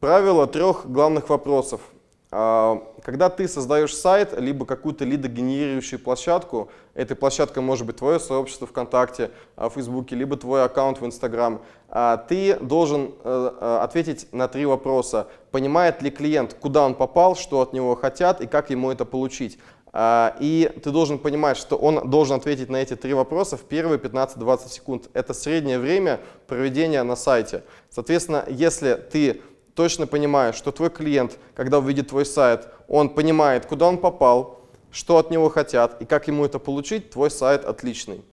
Правило трех главных вопросов. А, когда ты создаешь сайт, либо какую-то лидогенерирующую площадку, этой площадкой может быть твое сообщество ВКонтакте, а, в Фейсбуке, либо твой аккаунт в Инстаграм, а, ты должен э, э, ответить на три вопроса. Понимает ли клиент, куда он попал, что от него хотят и как ему это получить? И ты должен понимать, что он должен ответить на эти три вопроса в первые 15-20 секунд. Это среднее время проведения на сайте. Соответственно, если ты точно понимаешь, что твой клиент, когда увидит твой сайт, он понимает, куда он попал, что от него хотят и как ему это получить, твой сайт отличный.